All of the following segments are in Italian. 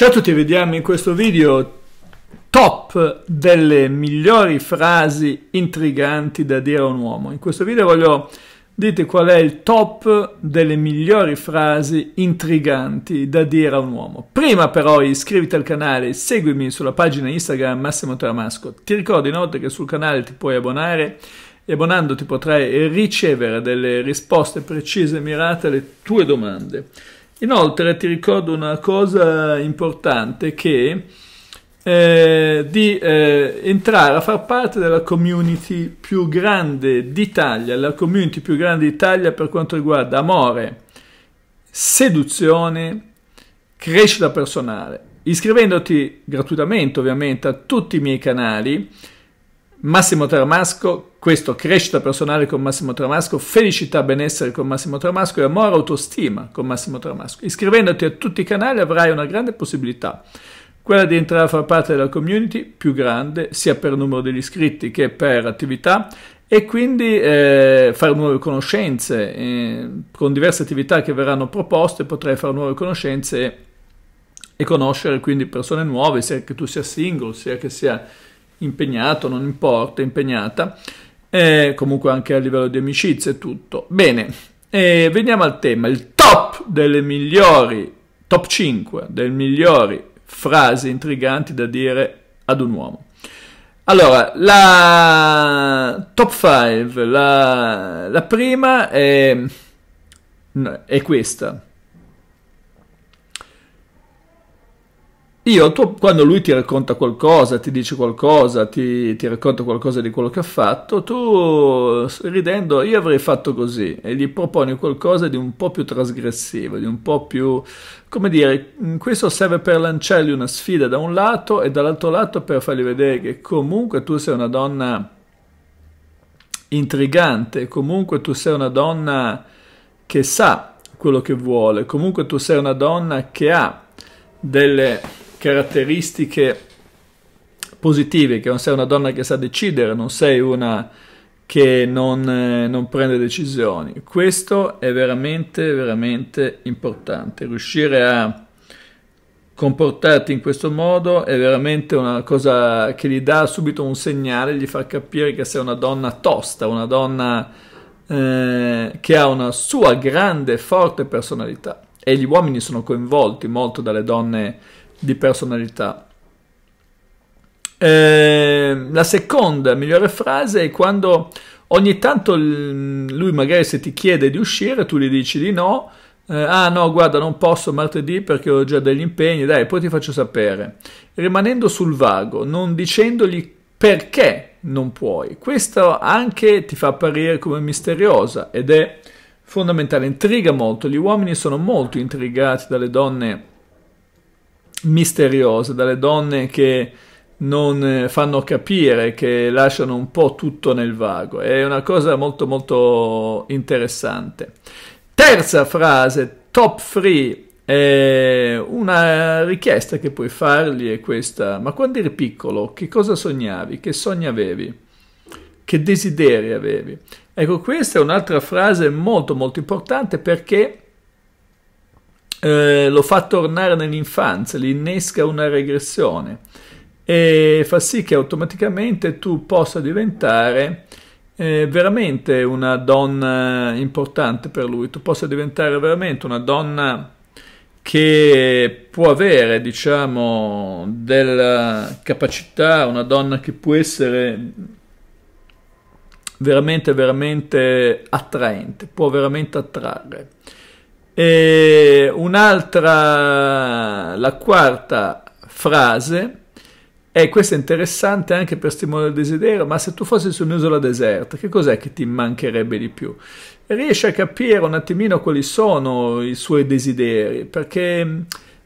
Ciao a tutti, vediamo in questo video top delle migliori frasi intriganti da dire a un uomo. In questo video voglio dirti qual è il top delle migliori frasi intriganti da dire a un uomo. Prima però iscriviti al canale, seguimi sulla pagina Instagram Massimo Tramasco. Ti ricordo inoltre che sul canale ti puoi abbonare e abbonandoti potrai ricevere delle risposte precise e mirate alle tue domande. Inoltre ti ricordo una cosa importante che eh, di eh, entrare a far parte della community più grande d'Italia, la community più grande d'Italia per quanto riguarda amore, seduzione, crescita personale, iscrivendoti gratuitamente ovviamente a tutti i miei canali Massimo Tramasco, questo crescita personale con Massimo Tramasco, felicità, benessere con Massimo Tramasco e amore, autostima con Massimo Tramasco. Iscrivendoti a tutti i canali avrai una grande possibilità, quella di entrare a far parte della community più grande, sia per numero degli iscritti che per attività e quindi eh, fare nuove conoscenze. Eh, con diverse attività che verranno proposte potrai fare nuove conoscenze e conoscere quindi persone nuove, sia che tu sia single, sia che sia impegnato, non importa, impegnata, eh, comunque anche a livello di amicizia e tutto. Bene, eh, veniamo al tema, il top delle migliori, top 5 delle migliori frasi intriganti da dire ad un uomo. Allora, la top 5, la, la prima è, è questa. Io, tu, quando lui ti racconta qualcosa, ti dice qualcosa, ti, ti, racconta qualcosa di quello che ha fatto, tu ridendo, io avrei fatto così e gli proponi qualcosa di un po' più trasgressivo, di un po' più, come dire, questo serve per lanciargli una sfida da un lato e dall'altro lato per fargli vedere che comunque tu sei una donna intrigante, comunque tu sei una donna che sa quello che vuole, comunque tu sei una donna che ha delle caratteristiche positive, che non sei una donna che sa decidere, non sei una che non, eh, non prende decisioni. Questo è veramente, veramente importante. Riuscire a comportarti in questo modo è veramente una cosa che gli dà subito un segnale, gli fa capire che sei una donna tosta, una donna eh, che ha una sua grande, forte personalità. E gli uomini sono coinvolti molto dalle donne di personalità. Eh, la seconda migliore frase è quando ogni tanto lui magari se ti chiede di uscire tu gli dici di no, eh, ah no guarda non posso martedì perché ho già degli impegni, dai poi ti faccio sapere, rimanendo sul vago, non dicendogli perché non puoi, questo anche ti fa apparire come misteriosa ed è fondamentale, intriga molto, gli uomini sono molto intrigati dalle donne misteriose, dalle donne che non eh, fanno capire, che lasciano un po' tutto nel vago. È una cosa molto molto interessante. Terza frase, top free, è una richiesta che puoi fargli è questa, ma quando eri piccolo che cosa sognavi, che sogni avevi? Che desideri avevi? Ecco, questa è un'altra frase molto molto importante perché eh, lo fa tornare nell'infanzia, gli innesca una regressione e fa sì che automaticamente tu possa diventare eh, veramente una donna importante per lui, tu possa diventare veramente una donna che può avere, diciamo, della capacità, una donna che può essere veramente, veramente attraente, può veramente attrarre. E un'altra, la quarta frase, e questa è interessante anche per stimolare il desiderio, ma se tu fossi su un'isola deserta, che cos'è che ti mancherebbe di più? Riesci a capire un attimino quali sono i suoi desideri, perché mm,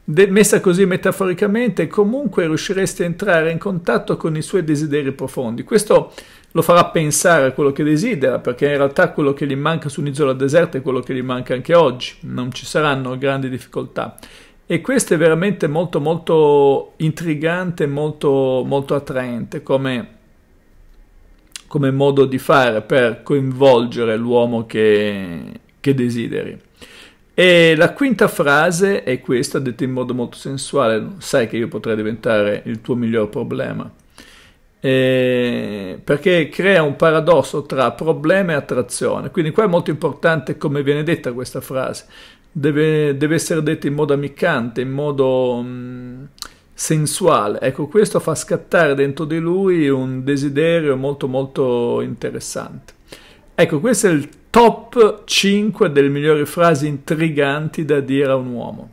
de- messa così metaforicamente, comunque riusciresti a entrare in contatto con i suoi desideri profondi. Questo lo farà pensare a quello che desidera, perché in realtà quello che gli manca su un'isola deserta è quello che gli manca anche oggi, non ci saranno grandi difficoltà. E questo è veramente molto molto intrigante, molto, molto attraente come, come modo di fare per coinvolgere l'uomo che, che desideri. E la quinta frase è questa, detta in modo molto sensuale, sai che io potrei diventare il tuo miglior problema eh, perché crea un paradosso tra problema e attrazione. Quindi qua è molto importante come viene detta questa frase, deve, deve essere detta in modo amicante, in modo mh, mm, sensuale. Ecco, questo fa scattare dentro di lui un desiderio molto molto interessante. Ecco, questo è il top 5 delle migliori frasi intriganti da dire a un uomo.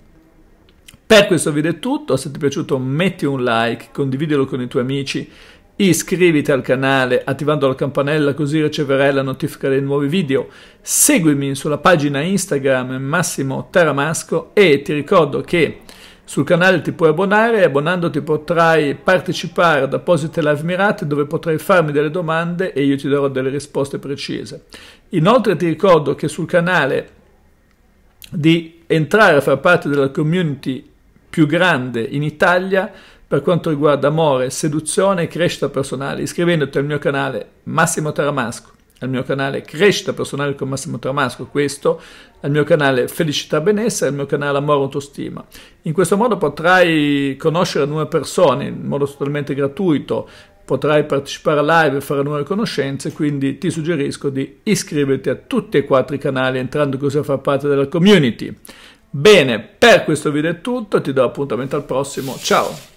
Per questo video è tutto, se ti è piaciuto metti un like, condividilo con i tuoi amici Iscriviti al canale attivando la campanella così riceverai la notifica dei nuovi video. Seguimi sulla pagina Instagram Massimo Taramasco e ti ricordo che sul canale ti puoi abbonare e abbonandoti potrai partecipare ad apposite live mirate dove potrai farmi delle domande e io ti darò delle risposte precise. Inoltre ti ricordo che sul canale di entrare a far parte della community più grande in Italia per quanto riguarda amore, seduzione e crescita personale iscrivendoti al mio canale Massimo Taramasco, al mio canale Crescita Personale con Massimo Taramasco, questo, al mio canale Felicità Benessere, al mio canale Amore Autostima. In questo modo potrai conoscere nuove persone in modo totalmente gratuito, potrai partecipare a live e fare nuove conoscenze, quindi ti suggerisco di iscriverti a tutti e quattro i canali entrando così a far parte della community. Bene, per questo video è tutto, ti do appuntamento al prossimo, ciao!